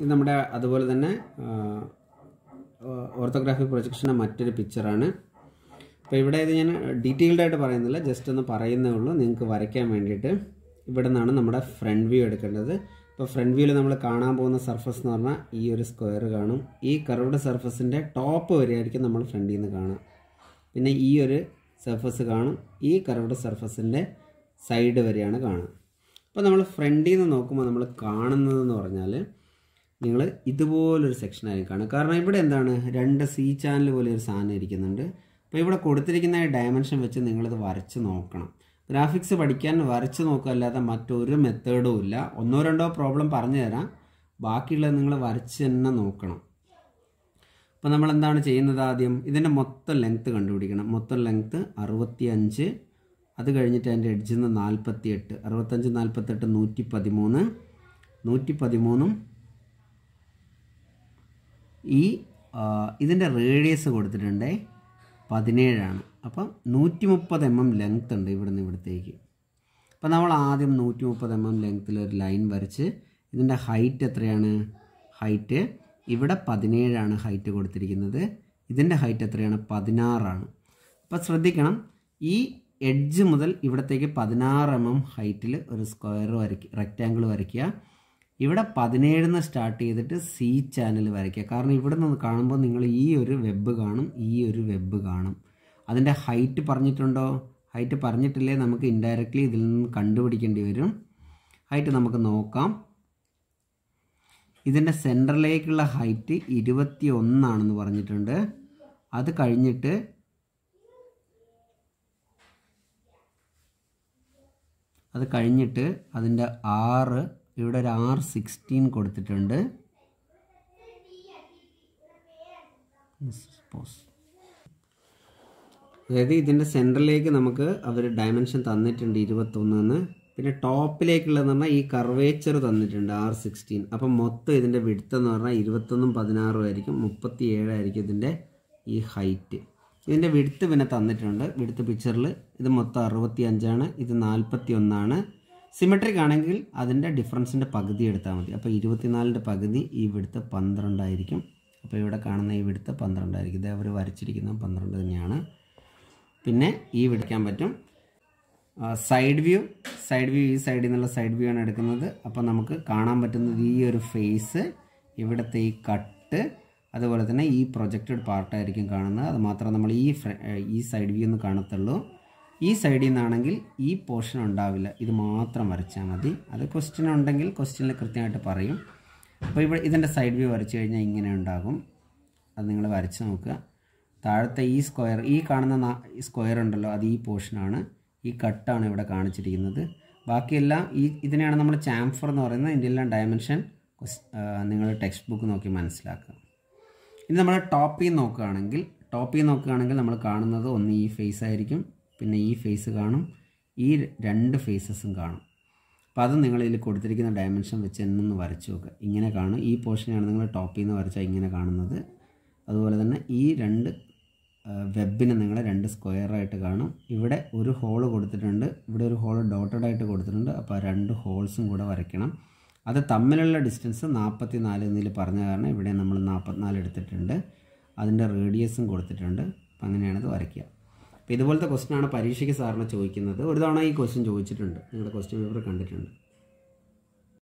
ഇത് നമ്മുടെ അതുപോലെ തന്നെ ഓർത്തോഗ്രാഫിക് പ്രൊജക്ഷൻ്റെ മറ്റൊരു പിക്ചറാണ് അപ്പോൾ ഇവിടെ ഇത് ഞാൻ ഡീറ്റെയിൽഡ് ആയിട്ട് പറയുന്നില്ല ജസ്റ്റ് ഒന്ന് പറയുന്നേ ഉള്ളൂ നിങ്ങൾക്ക് വരയ്ക്കാൻ വേണ്ടിയിട്ട് ഇവിടെ നിന്നാണ് നമ്മുടെ ഫ്രണ്ട് വ്യൂ എടുക്കേണ്ടത് ഇപ്പോൾ ഫ്രണ്ട് വ്യൂവിൽ നമ്മൾ കാണാൻ പോകുന്ന സർഫസ് എന്ന് പറഞ്ഞാൽ ഈ ഒരു സ്ക്വയർ കാണും ഈ കർവ്ഡ് സർഫസിൻ്റെ ടോപ്പ് വരെയായിരിക്കും നമ്മൾ ഫ്രണ്ടിൽ നിന്ന് കാണുക പിന്നെ ഈ ഒരു സർഫസ് കാണും ഈ കർവ്ഡ് സർഫസിൻ്റെ സൈഡ് വരെയാണ് കാണുക അപ്പോൾ നമ്മൾ ഫ്രണ്ടിൽ നിന്ന് നോക്കുമ്പോൾ നമ്മൾ കാണുന്നതെന്ന് പറഞ്ഞാൽ നിങ്ങൾ ഇതുപോലൊരു സെക്ഷനായിരിക്കും കാണുക കാരണം ഇവിടെ എന്താണ് രണ്ട് സി ചാനൽ പോലെ ഒരു സാധനം ഇരിക്കുന്നുണ്ട് അപ്പോൾ ഇവിടെ കൊടുത്തിരിക്കുന്ന ഡയമെൻഷൻ വെച്ച് നിങ്ങളിത് വരച്ച് നോക്കണം ഗ്രാഫിക്സ് പഠിക്കാൻ വരച്ച് നോക്കുക അല്ലാതെ മറ്റൊരു മെത്തേഡും ഇല്ല ഒന്നോ രണ്ടോ പ്രോബ്ലം പറഞ്ഞു തരാം ബാക്കിയുള്ളത് നിങ്ങൾ വരച്ച് തന്നെ നോക്കണം അപ്പോൾ നമ്മൾ എന്താണ് ചെയ്യുന്നത് ആദ്യം ഇതിൻ്റെ മൊത്തം ലെങ്ത്ത് കണ്ടുപിടിക്കണം മൊത്തം ലെങ്ത്ത് അറുപത്തി അഞ്ച് അത് കഴിഞ്ഞിട്ട് അതിൻ്റെ എഡ്ജിൽ നിന്ന് നാൽപ്പത്തി എട്ട് അറുപത്തഞ്ച് നാൽപ്പത്തെട്ട് നൂറ്റി പതിമൂന്ന് നൂറ്റി പതിമൂന്നും ഈ ഇതിൻ്റെ റേഡിയസ് കൊടുത്തിട്ടുണ്ട് പതിനേഴാണ് അപ്പം നൂറ്റി മുപ്പത് എം എം ലെങ്ത് ഉണ്ട് ഇവിടുന്ന് ഇവിടത്തേക്ക് അപ്പം നമ്മൾ ആദ്യം നൂറ്റി മുപ്പത് എം എം ലെങ്ത്തിൽ ഒരു ലൈൻ വരച്ച് ഇതിൻ്റെ ഹൈറ്റ് എത്രയാണ് ഹൈറ്റ് ഇവിടെ പതിനേഴാണ് ഹൈറ്റ് കൊടുത്തിരിക്കുന്നത് ഇതിൻ്റെ ഹൈറ്റ് എത്രയാണ് പതിനാറാണ് അപ്പോൾ ശ്രദ്ധിക്കണം ഈ എഡ്ജ് മുതൽ ഇവിടത്തേക്ക് പതിനാറ് എം എം ഹൈറ്റിൽ ഒരു സ്ക്വയർ വരയ്ക്കുക റെക്റ്റാങ്കിൾ വരയ്ക്കുക ഇവിടെ നിന്ന് സ്റ്റാർട്ട് ചെയ്തിട്ട് സി ചാനൽ വരയ്ക്കുക കാരണം ഇവിടെ നിന്ന് കാണുമ്പോൾ നിങ്ങൾ ഈ ഒരു വെബ് കാണും ഈ ഒരു വെബ് കാണും അതിൻ്റെ ഹൈറ്റ് പറഞ്ഞിട്ടുണ്ടോ ഹൈറ്റ് പറഞ്ഞിട്ടില്ലേ നമുക്ക് ഇൻഡയറക്റ്റ്ലി ഇതിൽ നിന്ന് കണ്ടുപിടിക്കേണ്ടി വരും ഹൈറ്റ് നമുക്ക് നോക്കാം ഇതിൻ്റെ സെൻറ്ററിലേക്കുള്ള ഹൈറ്റ് ഇരുപത്തി ഒന്നാണെന്ന് പറഞ്ഞിട്ടുണ്ട് അത് കഴിഞ്ഞിട്ട് അത് കഴിഞ്ഞിട്ട് അതിൻ്റെ ആറ് ഇവിടെ ഒരു ആർ സിക്സ്റ്റീൻ കൊടുത്തിട്ടുണ്ട് അതായത് ഇതിൻ്റെ സെൻറ്ററിലേക്ക് നമുക്ക് അവർ ഡയമെൻഷൻ തന്നിട്ടുണ്ട് ഇരുപത്തൊന്നെന്ന് പിന്നെ ടോപ്പിലേക്കുള്ളതെന്ന് പറഞ്ഞാൽ ഈ കർവേച്ചർ തന്നിട്ടുണ്ട് ആർ സിക്സ്റ്റീൻ അപ്പം മൊത്തം ഇതിൻ്റെ വിടുത്ത് എന്ന് പറഞ്ഞാൽ ഇരുപത്തൊന്നും പതിനാറും ആയിരിക്കും മുപ്പത്തി ഏഴായിരിക്കും ഇതിൻ്റെ ഈ ഹൈറ്റ് ഇതിൻ്റെ വിടുത്ത് പിന്നെ തന്നിട്ടുണ്ട് വിടുത്ത് പിക്ചറിൽ ഇത് മൊത്തം അറുപത്തി അഞ്ചാണ് ഇത് നാൽപ്പത്തി ഒന്നാണ് സിമെട്രിക് ആണെങ്കിൽ അതിൻ്റെ ഡിഫറൻസിൻ്റെ പകുതി എടുത്താൽ മതി അപ്പോൾ ഇരുപത്തിനാലിൻ്റെ പകുതി ഇവിടുത്തെ പന്ത്രണ്ടായിരിക്കും അപ്പോൾ ഇവിടെ കാണുന്ന ഇവിടുത്തെ പന്ത്രണ്ടായിരിക്കും ഇത് അവർ വരച്ചിരിക്കുന്ന പന്ത്രണ്ട് തന്നെയാണ് പിന്നെ ഈ വിടിക്കാൻ പറ്റും സൈഡ് വ്യൂ സൈഡ് വ്യൂ ഈ സൈഡിൽ നിന്നുള്ള സൈഡ് വ്യൂ ആണ് എടുക്കുന്നത് അപ്പോൾ നമുക്ക് കാണാൻ പറ്റുന്നത് ഈ ഒരു ഫേസ് ഇവിടുത്തെ ഈ കട്ട് അതുപോലെ തന്നെ ഈ പ്രൊജക്റ്റഡ് പാർട്ടായിരിക്കും കാണുന്നത് അത് നമ്മൾ ഈ ഈ സൈഡ് വ്യൂ ഒന്ന് കാണത്തുള്ളൂ ഈ സൈഡിൽ നിന്നാണെങ്കിൽ ഈ പോർഷൻ ഉണ്ടാവില്ല ഇത് മാത്രം വരച്ചാൽ മതി അത് ക്വസ്റ്റ്യൻ ഉണ്ടെങ്കിൽ ക്വസ്റ്റ്യനിൽ കൃത്യമായിട്ട് പറയും അപ്പോൾ ഇവിടെ ഇതിൻ്റെ സൈഡ് വ്യൂ വരച്ചു കഴിഞ്ഞാൽ ഇങ്ങനെ ഉണ്ടാകും അത് നിങ്ങൾ വരച്ച് നോക്കുക താഴത്തെ ഈ സ്ക്വയർ ഈ കാണുന്ന സ്ക്വയർ ഉണ്ടല്ലോ അത് ഈ പോർഷനാണ് ഈ കട്ടാണ് ഇവിടെ കാണിച്ചിരിക്കുന്നത് ബാക്കിയെല്ലാം ഈ ഇതിനെയാണ് നമ്മൾ ചാംഫർ എന്ന് പറയുന്നത് ഇതിൻ്റെ എല്ലാം ഡയമെൻഷൻ നിങ്ങൾ ടെക്സ്റ്റ് ബുക്ക് നോക്കി മനസ്സിലാക്കുക ഇനി നമ്മൾ ടോപ്പിൽ നോക്കുകയാണെങ്കിൽ ടോപ്പിൽ നോക്കുകയാണെങ്കിൽ നമ്മൾ കാണുന്നത് ഒന്ന് ഈ ഫേസ് ആയിരിക്കും പിന്നെ ഈ ഫേസ് കാണും ഈ രണ്ട് ഫേസസും കാണും അപ്പോൾ അത് നിങ്ങൾ ഇതിൽ കൊടുത്തിരിക്കുന്ന ഡയമെൻഷൻ വെച്ച് എന്നൊന്ന് വരച്ചു നോക്കുക ഇങ്ങനെ കാണും ഈ പോർഷനാണ് നിങ്ങൾ ടോപ്പിൽ നിന്ന് വരച്ചാൽ ഇങ്ങനെ കാണുന്നത് അതുപോലെ തന്നെ ഈ രണ്ട് വെബിന് നിങ്ങൾ രണ്ട് സ്ക്വയറായിട്ട് കാണും ഇവിടെ ഒരു ഹോൾ കൊടുത്തിട്ടുണ്ട് ഇവിടെ ഒരു ഹോൾ ഡോട്ടഡ് ആയിട്ട് കൊടുത്തിട്ടുണ്ട് അപ്പോൾ രണ്ട് ഹോൾസും കൂടെ വരയ്ക്കണം അത് തമ്മിലുള്ള ഡിസ്റ്റൻസ് നാൽപ്പത്തി നാല് എന്നതിൽ പറഞ്ഞ കാരണം ഇവിടെ നമ്മൾ നാൽപ്പത്തിനാല് എടുത്തിട്ടുണ്ട് അതിൻ്റെ റേഡിയസും കൊടുത്തിട്ടുണ്ട് അപ്പം അങ്ങനെയാണത് വരയ്ക്കുക അപ്പോൾ ഇതുപോലത്തെ ക്വസ്റ്റിനാണ് പരീക്ഷയ്ക്ക് സാറിനെ ചോദിക്കുന്നത് ഒരു തവണ ഈ ക്വസ്റ്റ്യൻ ചോദിച്ചിട്ടുണ്ട് നിങ്ങളുടെ ക്വസ്റ്റ്യൻ പേപ്പർ കണ്ടിട്ടുണ്ട്